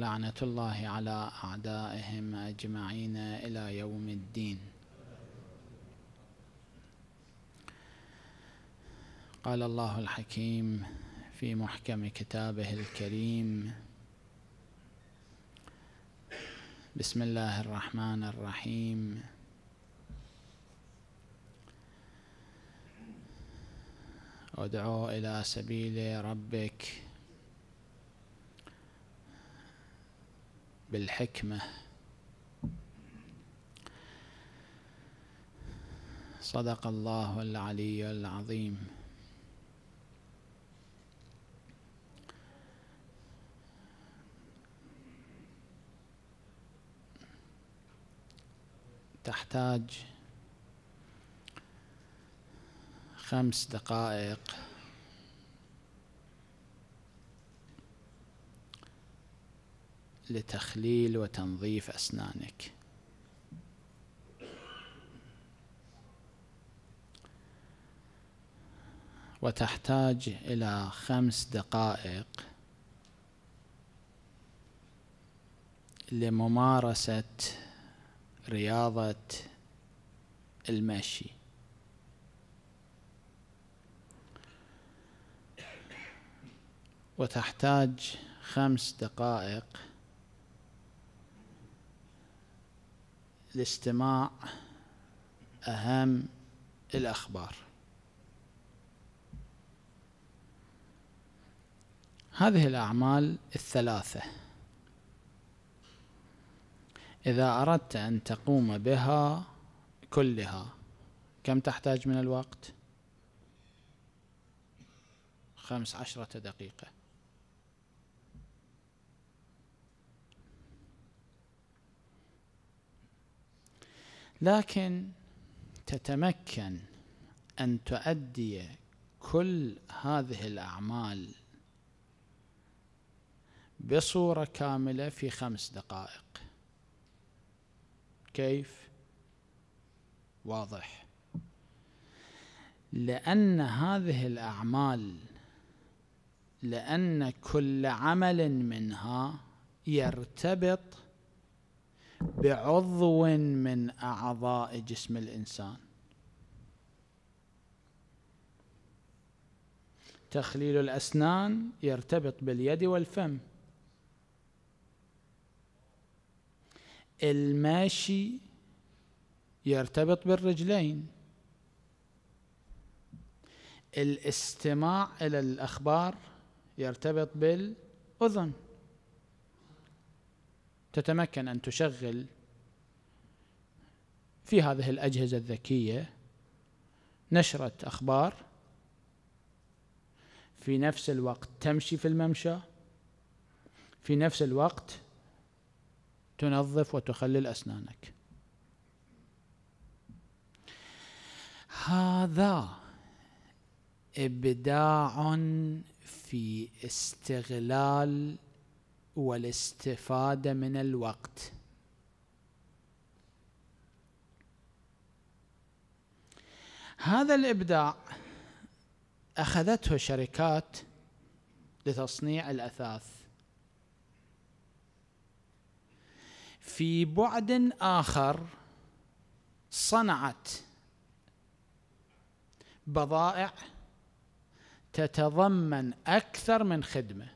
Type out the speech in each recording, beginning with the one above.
ولعنة الله على أعدائهم أجمعين إلى يوم الدين قال الله الحكيم في محكم كتابه الكريم بسم الله الرحمن الرحيم ادعو إلى سبيل ربك بالحكمة صدق الله العلي العظيم تحتاج خمس دقائق لتخليل وتنظيف أسنانك وتحتاج إلى خمس دقائق لممارسة رياضة المشي وتحتاج خمس دقائق لاستماع أهم الأخبار هذه الأعمال الثلاثة إذا أردت أن تقوم بها كلها كم تحتاج من الوقت؟ خمس عشرة دقيقة لكن تتمكن أن تؤدي كل هذه الأعمال بصورة كاملة في خمس دقائق كيف؟ واضح لأن هذه الأعمال لأن كل عمل منها يرتبط بعضو من أعضاء جسم الإنسان تخليل الأسنان يرتبط باليد والفم الماشي يرتبط بالرجلين الاستماع إلى الأخبار يرتبط بالأذن تتمكن أن تشغل في هذه الأجهزة الذكية نشرة أخبار في نفس الوقت تمشي في الممشى في نفس الوقت تنظف وتخلل أسنانك هذا ابداع في استغلال والاستفادة من الوقت هذا الإبداع أخذته شركات لتصنيع الأثاث في بعد آخر صنعت بضائع تتضمن أكثر من خدمة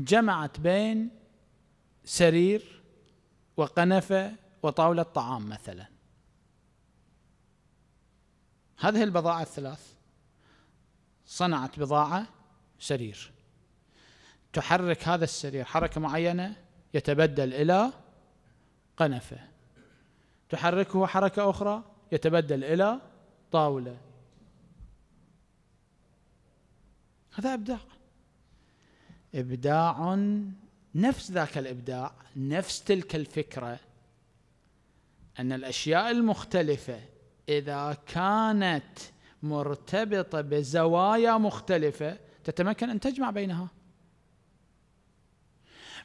جمعت بين سرير وقنفة وطاولة طعام مثلا هذه البضاعة الثلاث صنعت بضاعة سرير تحرك هذا السرير حركة معينة يتبدل إلى قنفة تحركه حركة أخرى يتبدل إلى طاولة هذا إبداع ابداع نفس ذاك الابداع نفس تلك الفكره ان الاشياء المختلفه اذا كانت مرتبطه بزوايا مختلفه تتمكن ان تجمع بينها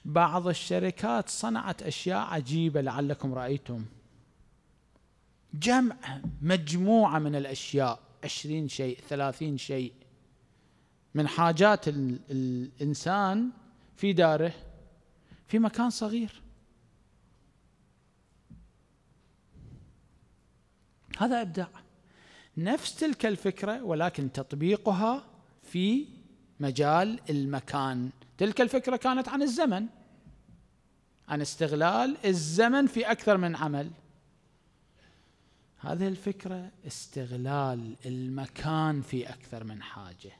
بعض الشركات صنعت اشياء عجيبه لعلكم رايتم جمع مجموعه من الاشياء عشرين شيء ثلاثين شيء من حاجات الإنسان في داره في مكان صغير هذا إبداع نفس تلك الفكرة ولكن تطبيقها في مجال المكان تلك الفكرة كانت عن الزمن عن استغلال الزمن في أكثر من عمل هذه الفكرة استغلال المكان في أكثر من حاجة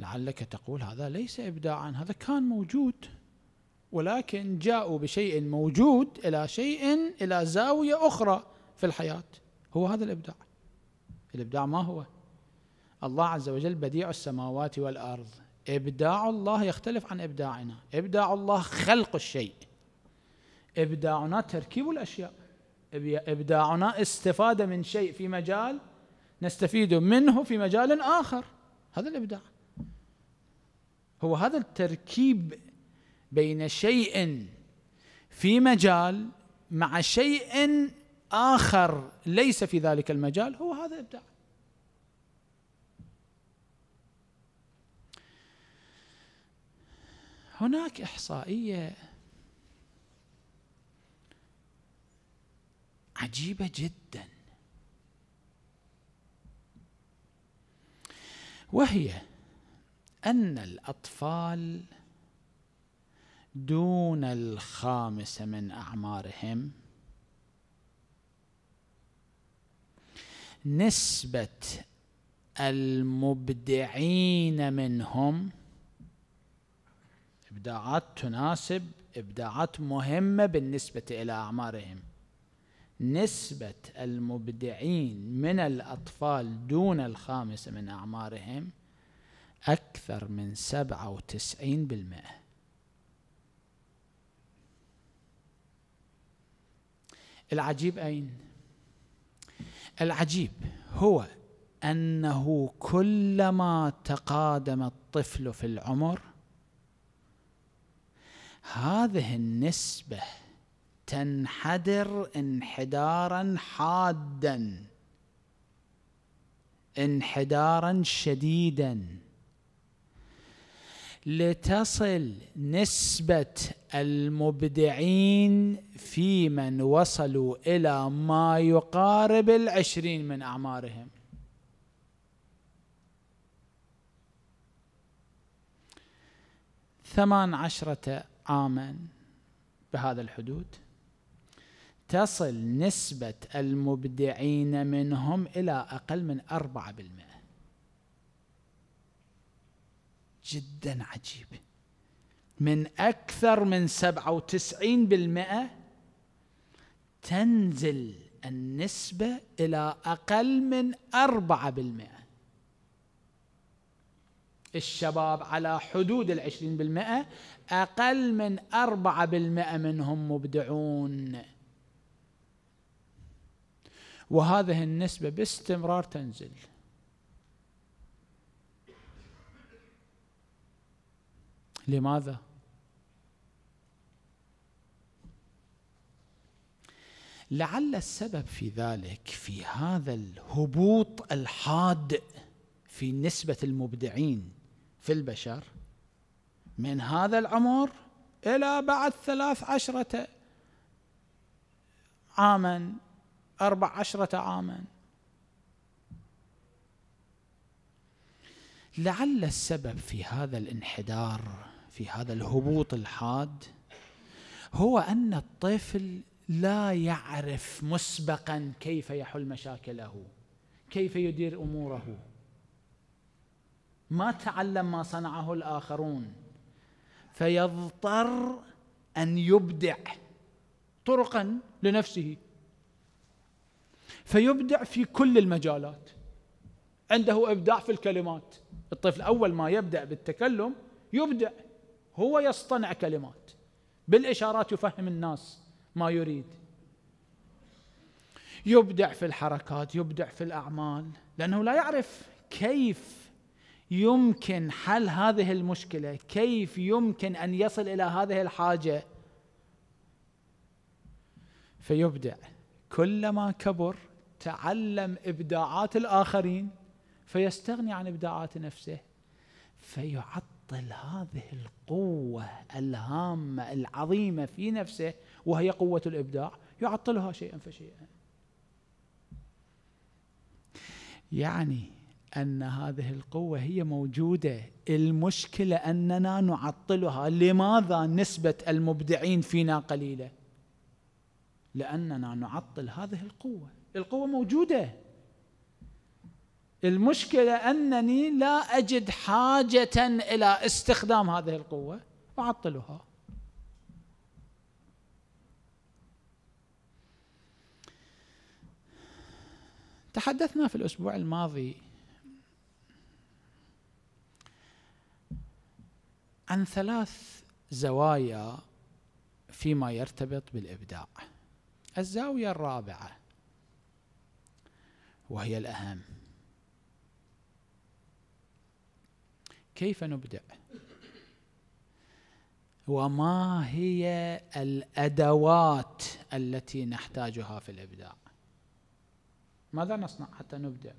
لعلك تقول هذا ليس إبداعا هذا كان موجود ولكن جاءوا بشيء موجود إلى شيء إلى زاوية أخرى في الحياة هو هذا الإبداع الإبداع ما هو الله عز وجل بديع السماوات والأرض إبداع الله يختلف عن إبداعنا إبداع الله خلق الشيء إبداعنا تركيب الأشياء إبداعنا استفادة من شيء في مجال نستفيد منه في مجال آخر هذا الإبداع هو هذا التركيب بين شيء في مجال مع شيء آخر ليس في ذلك المجال هو هذا الإبداع هناك إحصائية عجيبة جدا وهي أن الأطفال دون الخامسة من أعمارهم نسبة المبدعين منهم إبداعات تناسب إبداعات مهمة بالنسبة إلى أعمارهم نسبة المبدعين من الأطفال دون الخامسة من أعمارهم أكثر من سبعة وتسعين بالمئة العجيب أين؟ العجيب هو أنه كلما تقادم الطفل في العمر هذه النسبة تنحدر انحدارا حادا انحدارا شديدا لتصل نسبة المبدعين في من وصلوا إلى ما يقارب العشرين من أعمارهم ثمان عشرة عاما بهذا الحدود تصل نسبة المبدعين منهم إلى أقل من أربعة بالمئة جدا عجيب من أكثر من 97% تنزل النسبة إلى أقل من 4% الشباب على حدود العشرين بالمئة أقل من أربعة بالمئة منهم مبدعون وهذه النسبة باستمرار تنزل لماذا لعل السبب في ذلك في هذا الهبوط الحاد في نسبة المبدعين في البشر من هذا العمر إلى بعد ثلاث عشرة عاما أربع عشرة عاما لعل السبب في هذا الانحدار في هذا الهبوط الحاد هو ان الطفل لا يعرف مسبقا كيف يحل مشاكله كيف يدير اموره ما تعلم ما صنعه الاخرون فيضطر ان يبدع طرقا لنفسه فيبدع في كل المجالات عنده ابداع في الكلمات الطفل اول ما يبدا بالتكلم يبدع هو يصطنع كلمات بالاشارات يفهم الناس ما يريد يبدع في الحركات يبدع في الاعمال لانه لا يعرف كيف يمكن حل هذه المشكله كيف يمكن ان يصل الى هذه الحاجه فيبدع كلما كبر تعلم ابداعات الاخرين فيستغني عن ابداعات نفسه فيعطل يبطل هذه القوة الهامة العظيمة في نفسه وهي قوة الإبداع يعطلها شيئا فشيئا يعني أن هذه القوة هي موجودة المشكلة أننا نعطلها لماذا نسبة المبدعين فينا قليلة لأننا نعطل هذه القوة القوة موجودة المشكلة أنني لا أجد حاجة إلى استخدام هذه القوة أعطلها تحدثنا في الأسبوع الماضي عن ثلاث زوايا فيما يرتبط بالإبداع الزاوية الرابعة وهي الأهم كيف نبدع وما هي الادوات التي نحتاجها في الابداع ماذا نصنع حتى نبدع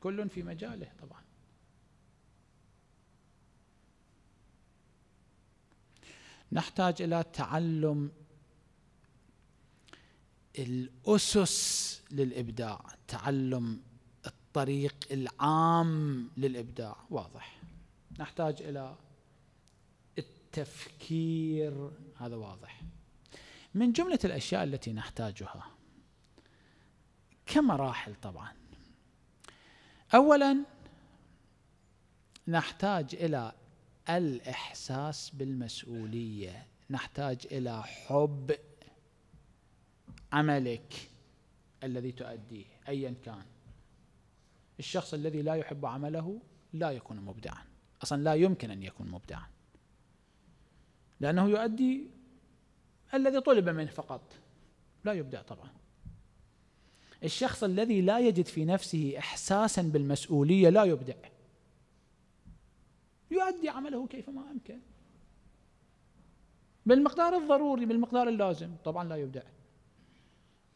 كل في مجاله طبعا نحتاج الى تعلم الاسس للابداع تعلم الطريق العام للابداع واضح نحتاج إلى التفكير هذا واضح من جملة الأشياء التي نحتاجها كمراحل طبعا أولا نحتاج إلى الإحساس بالمسؤولية نحتاج إلى حب عملك الذي تؤديه أيا كان الشخص الذي لا يحب عمله لا يكون مبدعا أصلا لا يمكن أن يكون مبدعا لأنه يؤدي الذي طلب منه فقط لا يبدع طبعا الشخص الذي لا يجد في نفسه إحساسا بالمسؤولية لا يبدع يؤدي عمله كيفما أمكن بالمقدار الضروري بالمقدار اللازم طبعا لا يبدع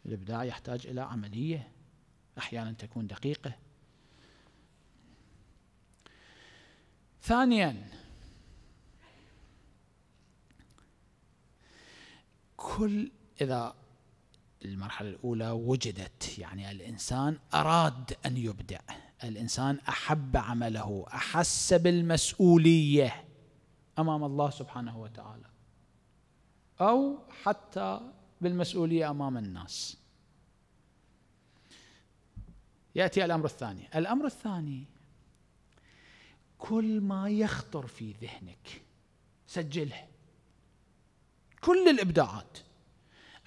الإبداع يحتاج إلى عملية أحيانا تكون دقيقة ثانيا كل إذا المرحلة الأولى وجدت يعني الإنسان أراد أن يبدع الإنسان أحب عمله أحس بالمسؤولية أمام الله سبحانه وتعالى أو حتى بالمسؤولية أمام الناس يأتي الأمر الثاني الأمر الثاني كل ما يخطر في ذهنك سجله كل الابداعات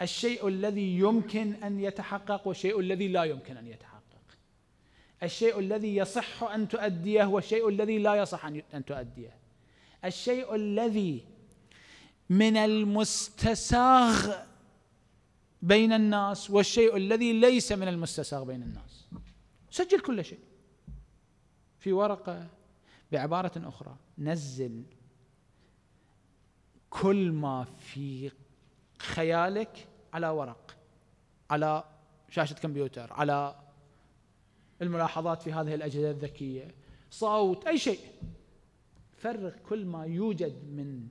الشيء الذي يمكن ان يتحقق والشيء الذي لا يمكن ان يتحقق الشيء الذي يصح ان تؤديه والشيء الذي لا يصح ان تؤديه الشيء الذي من المستساغ بين الناس والشيء الذي ليس من المستساغ بين الناس سجل كل شيء في ورقه بعبارة أخرى نزل كل ما في خيالك على ورق على شاشة كمبيوتر على الملاحظات في هذه الأجهزة الذكية صوت أي شيء فرغ كل ما يوجد من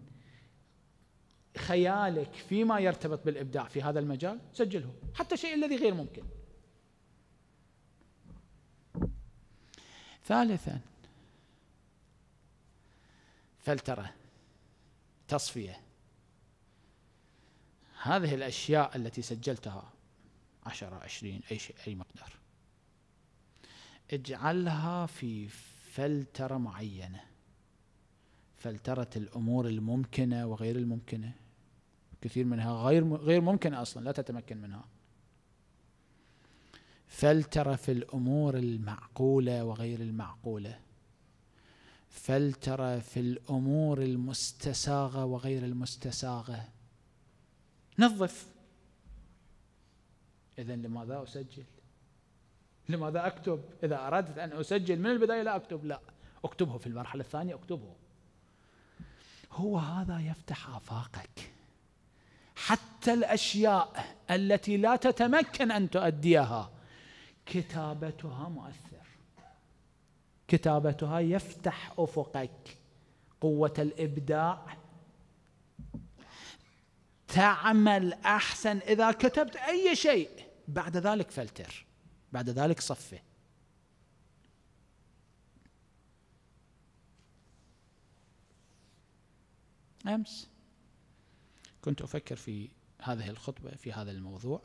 خيالك فيما يرتبط بالإبداع في هذا المجال سجله حتى الشيء الذي غير ممكن ثالثا فلتره تصفيه هذه الاشياء التي سجلتها عشرة عشرين اي شيء اي مقدار اجعلها في فلتره معينه فلتره الامور الممكنه وغير الممكنه كثير منها غير غير ممكنه اصلا لا تتمكن منها فلتره في الامور المعقوله وغير المعقوله فلتر في الأمور المستساغة وغير المستساغة نظف إذا لماذا أسجل لماذا أكتب إذا أردت أن أسجل من البداية لا أكتب لا أكتبه في المرحلة الثانية أكتبه هو هذا يفتح آفاقك حتى الأشياء التي لا تتمكن أن تؤديها كتابتها مؤثرة كتابتها يفتح افقك قوه الابداع تعمل احسن اذا كتبت اي شيء بعد ذلك فلتر بعد ذلك صفه امس كنت افكر في هذه الخطبه في هذا الموضوع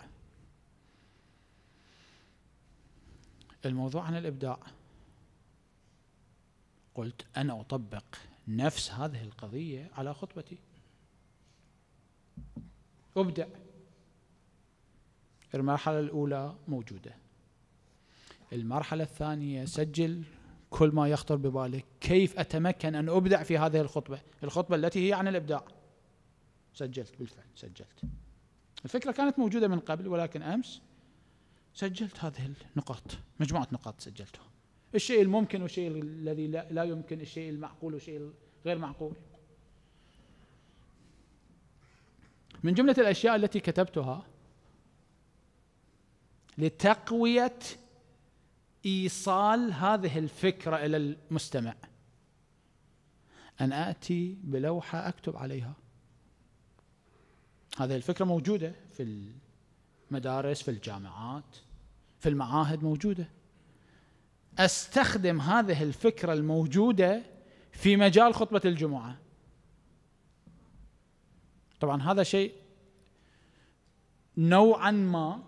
الموضوع عن الابداع قلت أنا أطبق نفس هذه القضية على خطبتي أبدع المرحلة الأولى موجودة المرحلة الثانية سجل كل ما يخطر ببالك كيف أتمكن أن أبدع في هذه الخطبة الخطبة التي هي عن الإبداع سجلت بالفعل سجلت الفكرة كانت موجودة من قبل ولكن أمس سجلت هذه النقاط مجموعة نقاط سجلتها الشيء الممكن والشيء الذي لا يمكن الشيء المعقول والشيء غير معقول من جملة الأشياء التي كتبتها لتقوية إيصال هذه الفكرة إلى المستمع أن آتي بلوحة أكتب عليها هذه الفكرة موجودة في المدارس في الجامعات في المعاهد موجودة استخدم هذه الفكره الموجوده في مجال خطبه الجمعه طبعا هذا شيء نوعا ما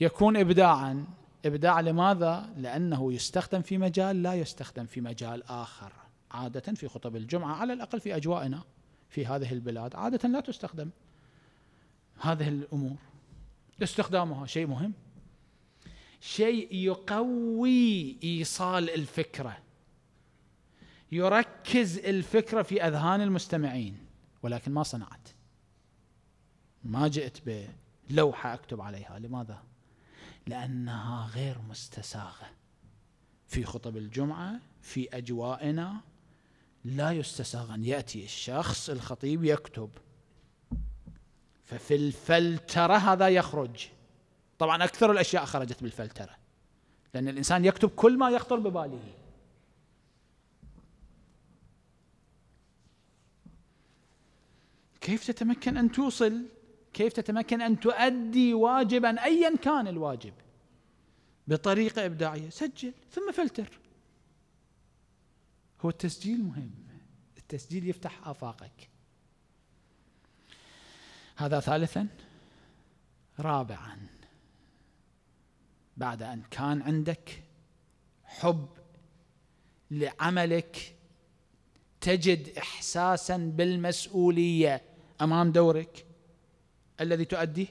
يكون ابداعا ابداع لماذا لانه يستخدم في مجال لا يستخدم في مجال اخر عاده في خطب الجمعه على الاقل في اجوائنا في هذه البلاد عاده لا تستخدم هذه الامور استخدامها شيء مهم شيء يقوي ايصال الفكره يركز الفكره في اذهان المستمعين ولكن ما صنعت ما جئت بلوحه اكتب عليها لماذا لانها غير مستساغه في خطب الجمعه في اجوائنا لا يستساغ ان ياتي الشخص الخطيب يكتب ففي الفلتره هذا يخرج طبعا اكثر الاشياء خرجت بالفلتره لان الانسان يكتب كل ما يخطر بباله كيف تتمكن ان توصل كيف تتمكن ان تؤدي واجبا ايا كان الواجب بطريقه ابداعيه سجل ثم فلتر هو التسجيل مهم التسجيل يفتح افاقك هذا ثالثا رابعا بعد ان كان عندك حب لعملك تجد احساسا بالمسؤوليه امام دورك الذي تؤديه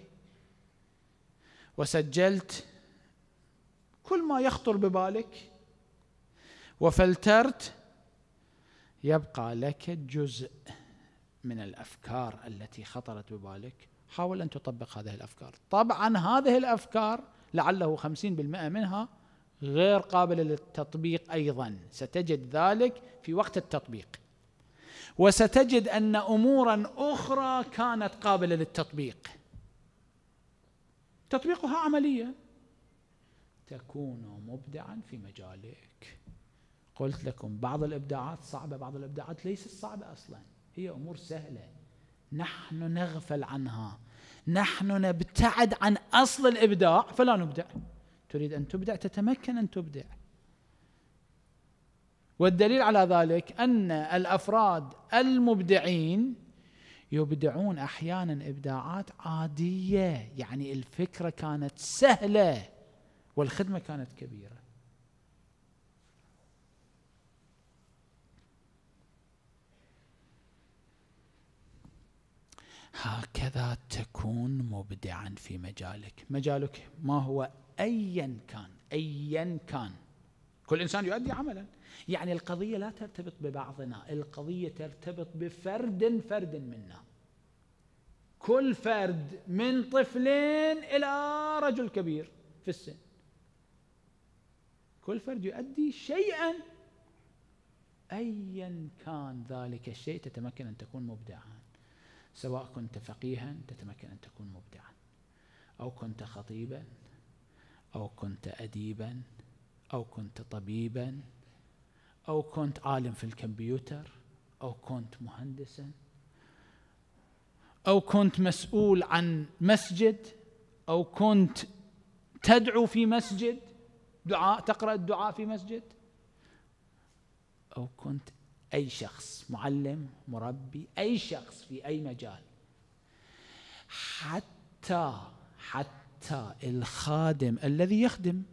وسجلت كل ما يخطر ببالك وفلترت يبقى لك جزء من الافكار التي خطرت ببالك حاول ان تطبق هذه الافكار طبعا هذه الافكار لعله 50% منها غير قابلة للتطبيق أيضا ستجد ذلك في وقت التطبيق وستجد أن أمورا أخرى كانت قابلة للتطبيق تطبيقها عملية تكون مبدعا في مجالك قلت لكم بعض الإبداعات صعبة بعض الإبداعات ليست صعبة أصلا هي أمور سهلة نحن نغفل عنها نحن نبتعد عن اصل الابداع فلا نبدع تريد ان تبدع تتمكن ان تبدع والدليل على ذلك ان الافراد المبدعين يبدعون احيانا ابداعات عاديه يعني الفكره كانت سهله والخدمه كانت كبيره هكذا تكون مبدعا في مجالك مجالك ما هو أيا كان أيا كان كل إنسان يؤدي عملا يعني القضية لا ترتبط ببعضنا القضية ترتبط بفرد فرد منا كل فرد من طفلين إلى رجل كبير في السن كل فرد يؤدي شيئا أيا كان ذلك الشيء تتمكن أن تكون مبدعا سواء كنت فقيها تتمكن أن تكون مبدعا أو كنت خطيبا أو كنت أديبا أو كنت طبيبا أو كنت عالم في الكمبيوتر أو كنت مهندسا أو كنت مسؤول عن مسجد أو كنت تدعو في مسجد دعاء تقرأ الدعاء في مسجد أو كنت أي شخص معلم مربي أي شخص في أي مجال حتى حتى الخادم الذي يخدم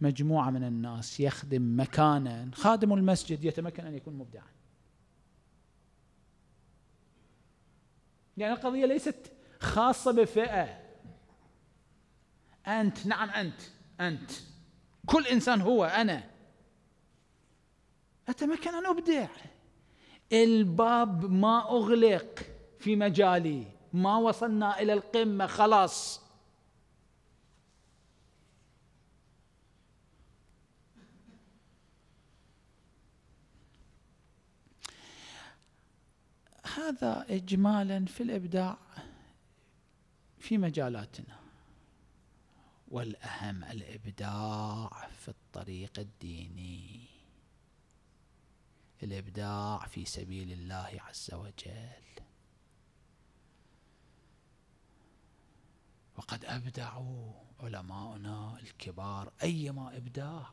مجموعة من الناس يخدم مكانا خادم المسجد يتمكن أن يكون مبدعا يعني القضية ليست خاصة بفئة أنت نعم أنت أنت كل إنسان هو أنا أتمكن أن أبدع الباب ما أغلق في مجالي ما وصلنا إلى القمة خلاص هذا إجمالا في الإبداع في مجالاتنا والأهم الإبداع في الطريق الديني الإبداع في سبيل الله عز وجل وقد أبدعوا علماؤنا الكبار أيما إبداع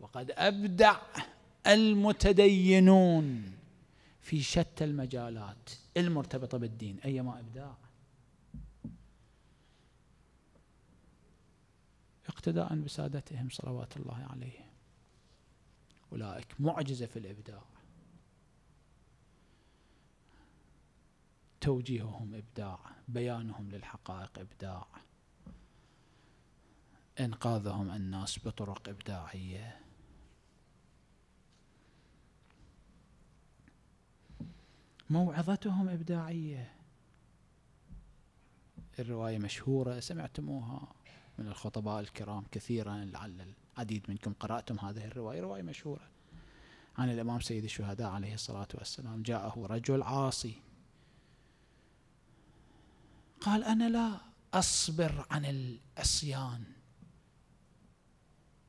وقد أبدع المتدينون في شتى المجالات المرتبطة بالدين أيما إبداع اقتداء بسادتهم صلوات الله عليهم أولئك معجزة في الإبداع توجيههم إبداع بيانهم للحقائق إبداع إنقاذهم الناس بطرق إبداعية موعظتهم إبداعية الرواية مشهورة سمعتموها من الخطباء الكرام كثيرا لعل عديد منكم قرأتم هذه الرواية رواية مشهورة عن الإمام سيد الشهداء عليه الصلاة والسلام جاءه رجل عاصي قال أنا لا أصبر عن العصيان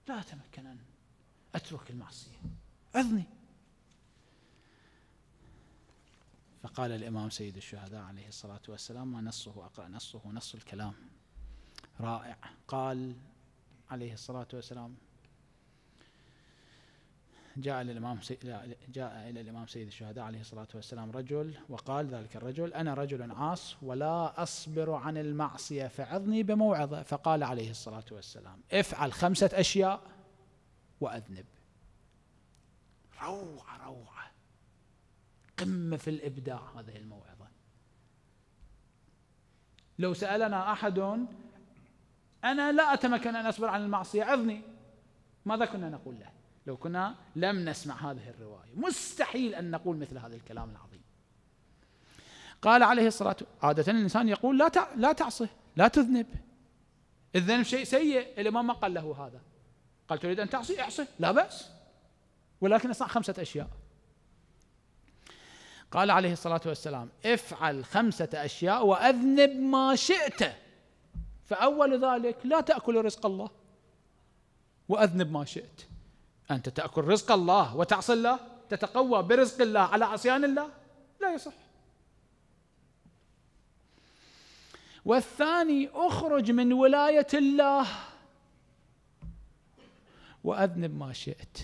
لا أتمكن أن أترك المعصية أذني فقال الإمام سيد الشهداء عليه الصلاة والسلام ما نصه أقرأ نصه نص الكلام رائع قال عليه الصلاة والسلام جاء الإمام سي... جاء إلى الإمام سيد الشهداء عليه الصلاة والسلام رجل وقال ذلك الرجل أنا رجل عاص ولا أصبر عن المعصية فعظني بموعظة فقال عليه الصلاة والسلام افعل خمسة أشياء وأذنب روعة روعة قمة في الإبداع هذه الموعظة لو سألنا أحد أنا لا أتمكن أن أصبر عن المعصية عظني ماذا كنا نقول له لو كنا لم نسمع هذه الرواية مستحيل أن نقول مثل هذا الكلام العظيم قال عليه الصلاة عادة الإنسان يقول لا لا تعصه لا تذنب الذنب شيء سيء الإمام ما قال له هذا قال تريد أن تعصي اعصي لا بأس ولكن اصنع خمسة أشياء قال عليه الصلاة والسلام افعل خمسة أشياء وأذنب ما شئت فأول ذلك لا تأكل رزق الله وأذنب ما شئت أنت تأكل رزق الله وتعصي الله تتقوى برزق الله على عصيان الله لا يصح والثاني اخرج من ولاية الله وأذنب ما شئت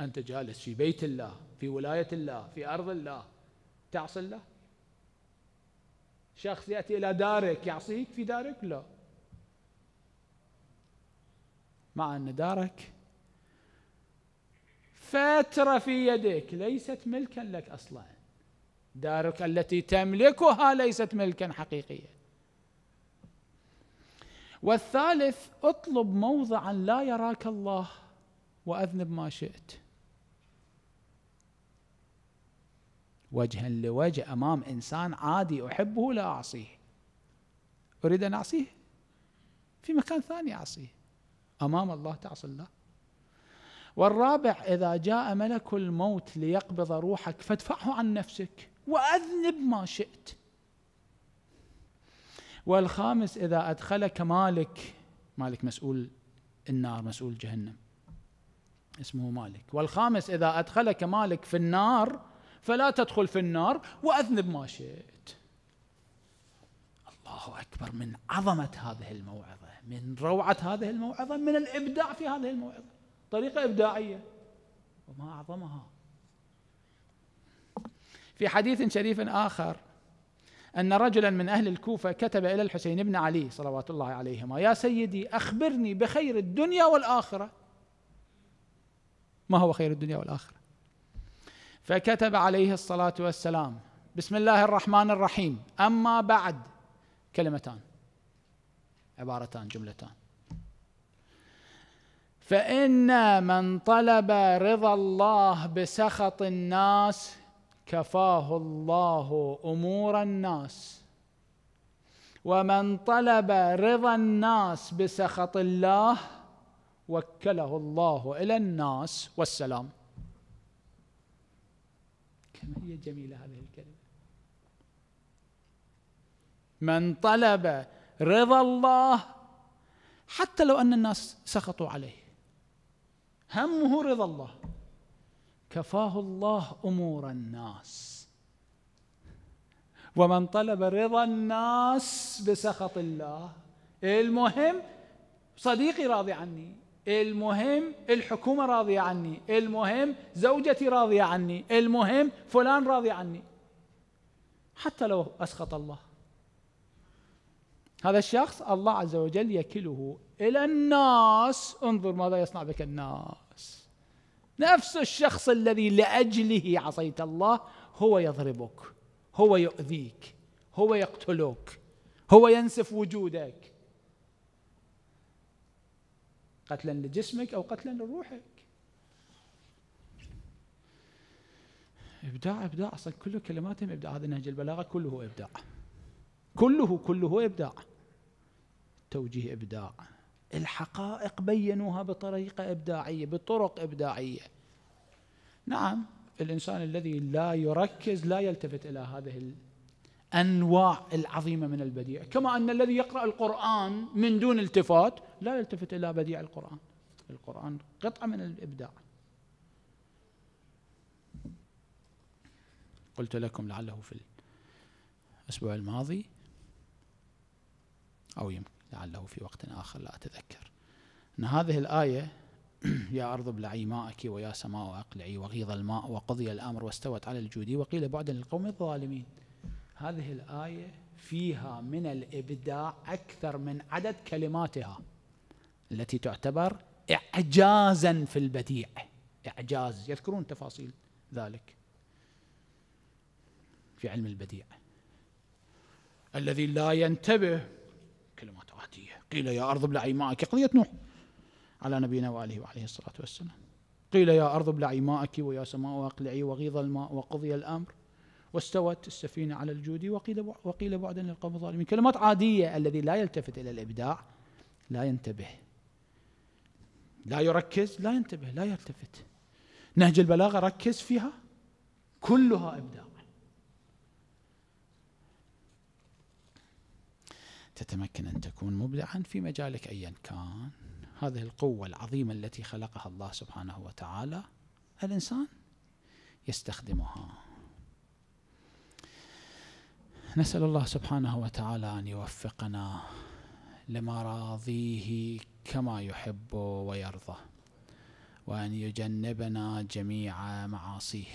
أنت جالس في بيت الله في ولاية الله في أرض الله تعصي الله شخص يأتي إلى دارك يعصيك في دارك لا مع أن دارك فترة في يدك ليست ملكا لك أصلا دارك التي تملكها ليست ملكا حقيقيا والثالث اطلب موضعا لا يراك الله وأذنب ما شئت وجها لوجه امام انسان عادي احبه لا اعصيه اريد ان اعصيه في مكان ثاني اعصيه امام الله تعصي الله والرابع اذا جاء ملك الموت ليقبض روحك فادفعه عن نفسك واذنب ما شئت والخامس اذا ادخلك مالك مالك مسؤول النار مسؤول جهنم اسمه مالك والخامس اذا ادخلك مالك في النار فلا تدخل في النار واذنب ما شئت. الله اكبر من عظمه هذه الموعظه، من روعه هذه الموعظه، من الابداع في هذه الموعظه، طريقه ابداعيه وما اعظمها. في حديث شريف اخر أن رجلا من أهل الكوفة كتب إلى الحسين بن علي صلوات الله عليهما يا سيدي أخبرني بخير الدنيا والآخرة ما هو خير الدنيا والآخرة فكتب عليه الصلاه والسلام بسم الله الرحمن الرحيم اما بعد كلمتان عبارتان جملتان فان من طلب رضا الله بسخط الناس كفاه الله امور الناس ومن طلب رضا الناس بسخط الله وكله الله الى الناس والسلام كما هي جميلة هذه الكلمة من طلب رضا الله حتى لو أن الناس سخطوا عليه همه رضا الله كفاه الله أمور الناس ومن طلب رضا الناس بسخط الله المهم صديقي راضي عني المهم الحكومة راضية عني المهم زوجتي راضية عني المهم فلان راضي عني حتى لو أسخط الله هذا الشخص الله عز وجل يكله إلى الناس انظر ماذا يصنع بك الناس نفس الشخص الذي لأجله عصيت الله هو يضربك هو يؤذيك هو يقتلك هو ينسف وجودك قتلا لجسمك أو قتلا لروحك إبداع إبداع أصلا كل كلماتهم إبداع هذا نهج البلاغة كله إبداع كله كله إبداع توجيه إبداع الحقائق بينوها بطريقة إبداعية بطرق إبداعية نعم الإنسان الذي لا يركز لا يلتفت إلى هذه انواع العظيمه من البديع كما ان الذي يقرا القران من دون التفات لا يلتفت الى بديع القران القران قطعه من الابداع قلت لكم لعله في الاسبوع الماضي او يمكن لعله في وقت اخر لا اتذكر ان هذه الايه يا أرض ابلعي ماءك ويا سماء أقلعي وغيض الماء وقضي الأمر واستوت على الجود وقيل بعدا للقوم الظالمين هذه الآية فيها من الإبداع أكثر من عدد كلماتها التي تعتبر إعجازا في البديع إعجاز يذكرون تفاصيل ذلك في علم البديع الذي لا ينتبه كلمات عادية قيل يا أرض ابلعي ماءك قضية نوح على نبينا وآله وعليه الصلاة والسلام قيل يا أرض ابلعي ماءك ويا سماء أقلعي وغيض الماء وقضي الأمر واستوت السفينة على الجود وقيل وقيل بعدا للقوم الظالمين كلمات عادية الذي لا يلتفت إلى الإبداع لا ينتبه لا يركز لا ينتبه لا يلتفت نهج البلاغة ركز فيها كلها إبداع تتمكن أن تكون مبدعا في مجالك أيا كان هذه القوة العظيمة التي خلقها الله سبحانه وتعالى الإنسان يستخدمها نسأل الله سبحانه وتعالى أن يوفقنا لما راضيه كما يحب ويرضى وأن يجنبنا جميع معاصيه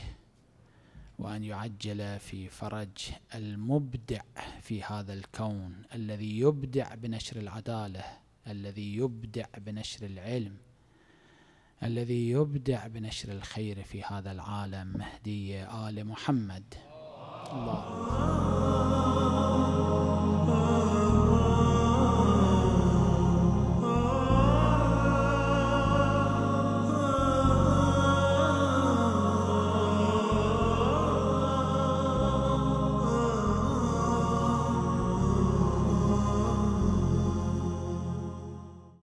وأن يعجل في فرج المبدع في هذا الكون الذي يبدع بنشر العدالة الذي يبدع بنشر العلم الذي يبدع بنشر الخير في هذا العالم مهدي آل محمد আল্লাহ